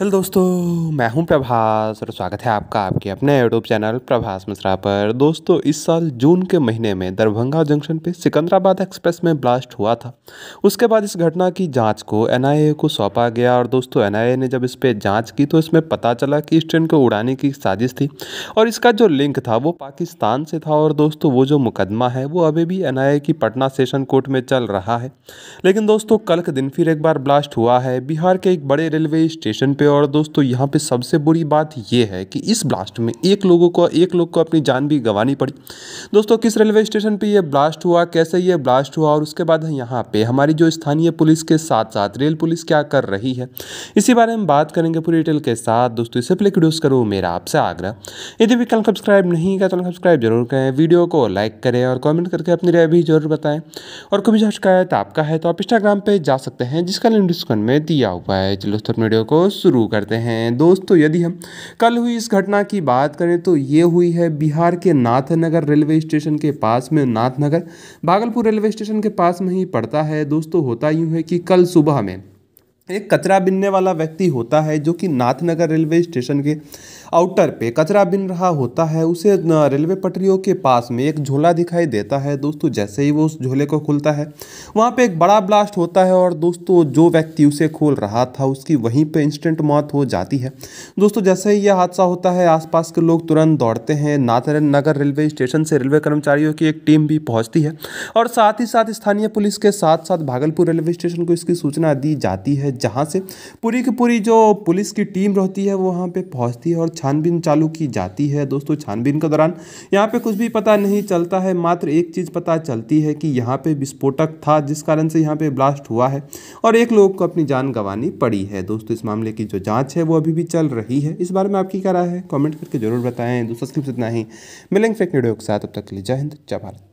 hello दोस्तों मैं हूं प्रभास और स्वागत है आपका आपके अपने यूट्यूब चैनल प्रभास मिश्रा पर दोस्तों इस साल जून के महीने में दरभंगा जंक्शन पे सिकंदराबाद एक्सप्रेस में ब्लास्ट हुआ था उसके बाद इस घटना की जांच को एनआईए को सौंपा गया और दोस्तों एनआईए ने जब इस पर जाँच की तो इसमें पता चला कि इस ट्रेन को उड़ाने की साजिश थी और इसका जो लिंक था वो पाकिस्तान से था और दोस्तों वो जो मुकदमा है वो अभी भी एन की पटना सेशन कोर्ट में चल रहा है लेकिन दोस्तों कल के दिन फिर एक बार ब्लास्ट हुआ है बिहार के एक बड़े रेलवे स्टेशन पर पे और दोस्तों यहाँ पे सबसे बुरी बात यह है कि इस ब्लास्ट में एक लोगों को एक लोग को अपनी जान भी गंवानी पड़ी दोस्तों किस रेलवे स्टेशन पे ये ब्लास्ट हुआ कैसे ये ब्लास्ट हुआ और उसके बाद यहाँ पे हमारी जो स्थानीय पुलिस के साथ साथ रेल पुलिस क्या कर रही है इसी बारे में बात करेंगे पूरी डिटेल के साथ दोस्तों इसे प्ले क्रोस करो मेरा आपसे आग्रह यदि भी कल सब्सक्राइब नहीं किया तो सब्सक्राइब जरूर करें वीडियो को लाइक करें और कॉमेंट करके अपनी राय भी जरूर बताएं और कभी जो शिकायत आपका है तो आप इंस्टाग्राम पर जा सकते हैं जिसका लिंक डिस्क्रिप्शन में दिया हुआ है चलो दोस्तों वीडियो को शुरू शुरू करते हैं दोस्तों यदि हम कल हुई इस घटना की बात करें तो ये हुई है बिहार के नाथनगर रेलवे स्टेशन के पास में नाथनगर भागलपुर रेलवे स्टेशन के पास में ही पड़ता है दोस्तों होता यूँ है कि कल सुबह में एक कचरा बिनने वाला व्यक्ति होता है जो कि नाथनगर रेलवे स्टेशन के आउटर पे कचरा बिन रहा होता है उसे रेलवे पटरियों के पास में एक झोला दिखाई देता है दोस्तों जैसे ही वो उस झोले को खोलता है वहाँ पे एक बड़ा ब्लास्ट होता है और दोस्तों जो व्यक्ति उसे खोल रहा था उसकी वहीं पे इंस्टेंट मौत हो जाती है दोस्तों जैसे ही यह हादसा होता है आसपास के लोग तुरंत दौड़ते हैं नाथनगर नगर रेलवे स्टेशन से रेलवे कर्मचारियों की एक टीम भी पहुँचती है और साथ ही साथ स्थानीय पुलिस के साथ साथ भागलपुर रेलवे स्टेशन को इसकी सूचना दी जाती है जहाँ से पूरी की पूरी जो पुलिस की टीम रहती है वो वहाँ पर पहुँचती है और छानबीन चालू की जाती है दोस्तों छानबीन के दौरान यहाँ पर कुछ भी पता नहीं चलता है मात्र एक चीज़ पता चलती है कि यहाँ पर विस्फोटक था जिस कारण से यहाँ पर ब्लास्ट हुआ है और एक लोग को अपनी जान गंवानी पड़ी है दोस्तों इस मामले की जो जाँच है वो अभी भी चल रही है इस बारे में आपकी क्या राय है कॉमेंट करके जरूर बताएं दोस्तों इतना ही मिलेंगे फेक वीडियो के साथ अब तक के लिए जय हिंद जय भारत